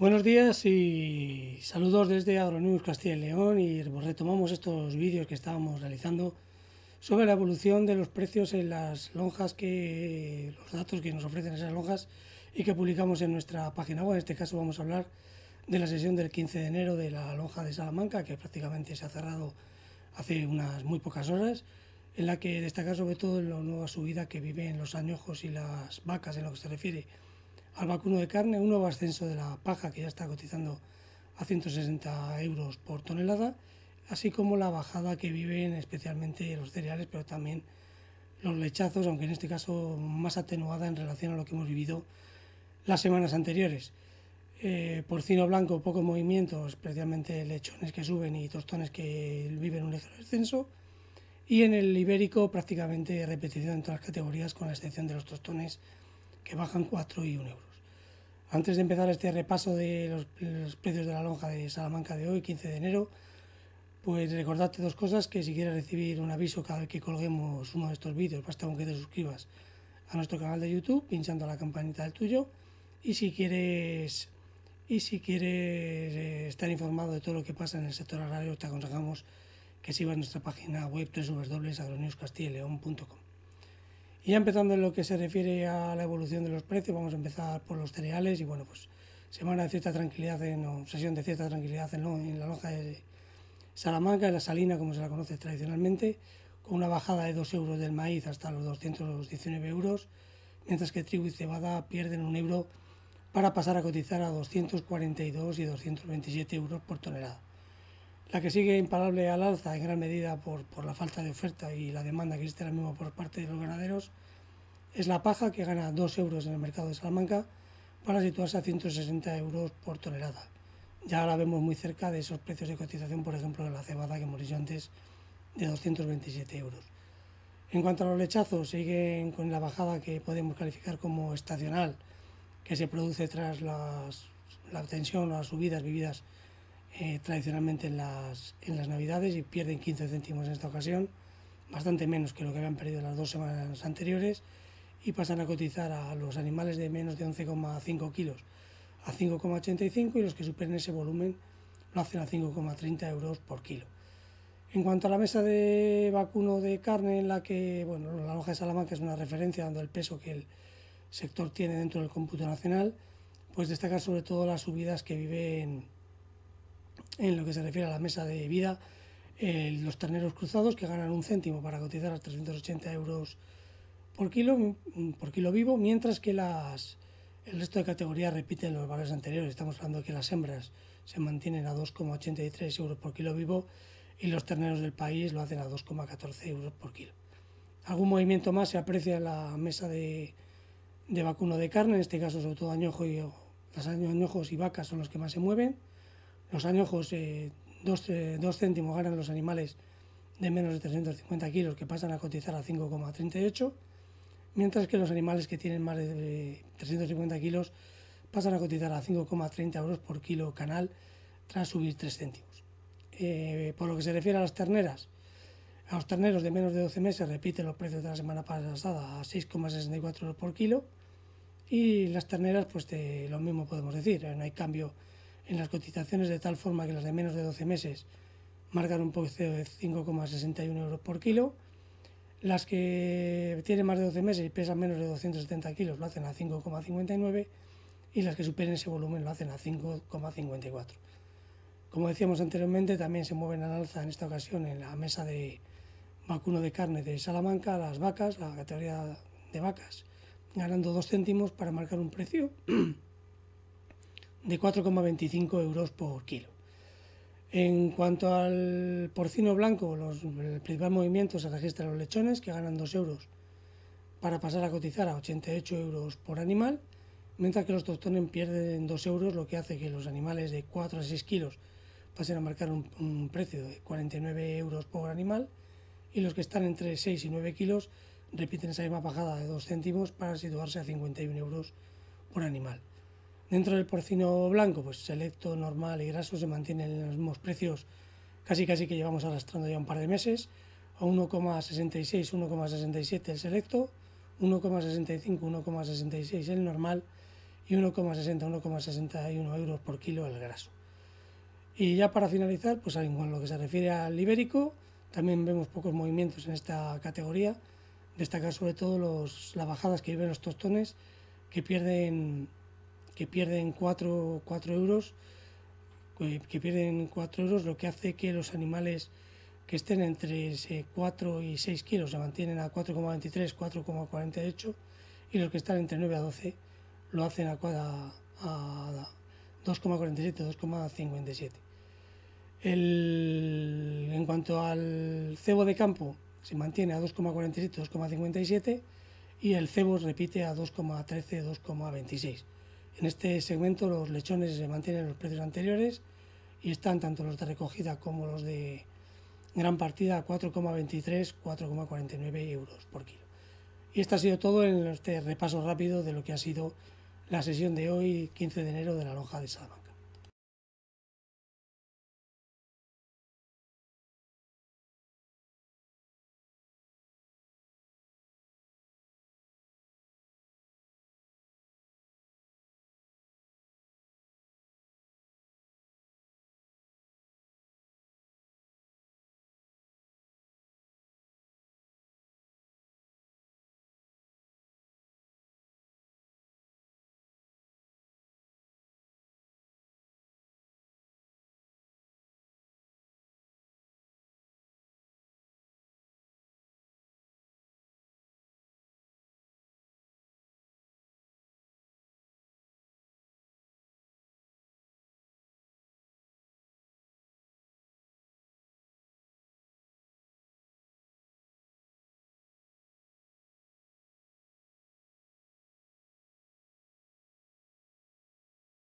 Buenos días y saludos desde Agronews Castilla y León y retomamos estos vídeos que estábamos realizando sobre la evolución de los precios en las lonjas, que los datos que nos ofrecen esas lonjas y que publicamos en nuestra página web. En este caso vamos a hablar de la sesión del 15 de enero de la lonja de Salamanca, que prácticamente se ha cerrado hace unas muy pocas horas, en la que destaca sobre todo la nueva subida que vive en los añojos y las vacas en lo que se refiere al vacuno de carne, un nuevo ascenso de la paja que ya está cotizando a 160 euros por tonelada, así como la bajada que viven especialmente los cereales, pero también los lechazos, aunque en este caso más atenuada en relación a lo que hemos vivido las semanas anteriores. Eh, porcino blanco, poco movimientos, especialmente lechones que suben y tostones que viven un ligero descenso. Y en el ibérico prácticamente repetición en todas las categorías, con la excepción de los tostones que bajan 4 y 1 euros. Antes de empezar este repaso de los, precios de la lonja de Salamanca de hoy, 15 de enero, pues recordarte dos cosas, que si quieres recibir un aviso cada vez que colguemos uno de estos vídeos, basta con que te suscribas a nuestro canal de YouTube, pinchando la campanita del tuyo, y si quieres y si quieres eh, estar informado de todo lo que pasa en el sector agrario, te aconsejamos que sigas nuestra página web www.agronewscastilleon.com y ya empezando en lo que se refiere a la evolución de los precios, vamos a empezar por los cereales y bueno, pues semana de cierta tranquilidad, en, o sesión de cierta tranquilidad en, la Loja de Salamanca, en la salina como se la conoce tradicionalmente, con una bajada de 2 euros del maíz hasta los 219 euros, mientras que trigo y cebada pierden un euro para pasar a cotizar a 242 y 227 euros por tonelada la que sigue imparable al alza en gran medida por, la falta de oferta y la demanda que existe ahora mismo por parte de los ganaderos es la paja que gana 2 euros en el mercado de Salamanca para situarse a 160 euros por tonelada. Ya la vemos muy cerca de esos precios de cotización, por ejemplo, de la cebada que hemos dicho antes de 227 euros. En cuanto a los lechazos, siguen con la bajada que podemos calificar como estacional, que se produce tras la tensión o las subidas vividas eh, tradicionalmente en las, en las Navidades y pierden 15 céntimos en esta ocasión, bastante menos que lo que habían perdido las dos semanas anteriores y pasan a cotizar a los animales de menos de 11,5 kilos a 5,85 y los que superen ese volumen lo hacen a 5,30 euros por kilo. En cuanto a la mesa de vacuno de carne, en la que bueno, la hoja de Salamanca es una referencia dando el peso que el sector tiene dentro del cómputo nacional, pues destacar sobre todo las subidas que viven en lo que se refiere a la mesa de vida, eh, los terneros cruzados que ganan un céntimo para cotizar a 380 euros por kilo, mm, por kilo vivo, mientras que el resto de categorías repiten los valores anteriores. Estamos hablando de que las hembras se mantienen a 2,83 euros por kilo vivo y los terneros del país lo hacen a 2,14 euros por kilo. Algún movimiento más se aprecia en la mesa de, vacuno de carne, en este caso sobre todo añojo y, las añojos y vacas son los que más se mueven los añojos, eh, eh, dos, céntimos ganan los animales de menos de 350 kilos que pasan a cotizar a 5,38, mientras que los animales que tienen más de 350 kilos pasan a cotizar a 5,30 euros por kilo canal tras subir 3 céntimos. Eh, por lo que se refiere a las terneras, a los terneros de menos de 12 meses repiten los precios de la semana pasada a 6,64 euros por kilo y las terneras, pues lo mismo podemos decir, eh, no hay cambio en las cotizaciones de tal forma que las de menos de 12 meses marcan un precio de 5,61 euros por kilo. Las que tienen más de 12 meses y pesan menos de 270 kilos lo hacen a 5,59 y las que superen ese volumen lo hacen a 5,54. Como decíamos anteriormente, también se mueven al alza en esta ocasión en la mesa de vacuno de carne de Salamanca las vacas, la categoría de vacas, ganando 2 céntimos para marcar un precio de 4,25 euros por kilo. En cuanto al porcino blanco, el principal movimiento se registra en los lechones, que ganan 2 euros para pasar a cotizar a 88 euros por animal, mientras que los tostones pierden 2 euros, lo que hace que los animales de 4 a 6 kilos pasen a marcar un, precio de 49 euros por animal y los que están entre 6 y 9 kilos repiten esa misma bajada de 2 céntimos para situarse a 51 euros por animal. Dentro del porcino blanco, pues selecto, normal y graso se mantienen los mismos precios casi casi que llevamos arrastrando ya un par de meses, a 1,66, 1,67 el selecto, 1,65, 1,66 el normal y 1,60, 1,61 euros por kilo el graso. Y ya para finalizar, pues en lo que se refiere al ibérico, también vemos pocos movimientos en esta categoría, destacar sobre todo los, las bajadas que viven los tostones que pierden que pierden 4, euros, que pierden 4 euros, lo que hace que los animales que estén entre 4 y 6 kilos se mantienen a 4,23, 4,48 y los que están entre 9 a 12 lo hacen a, a, a 2,47, 2,57. en cuanto al cebo de campo, se mantiene a 2,47, 2,57 y el cebo repite a 2,13, 2,26. En este segmento los lechones se mantienen los precios anteriores y están tanto los de recogida como los de gran partida a 4,23, 4,49 euros por kilo. Y esto ha sido todo en este repaso rápido de lo que ha sido la sesión de hoy, 15 de enero, de la Loja de Salamanca.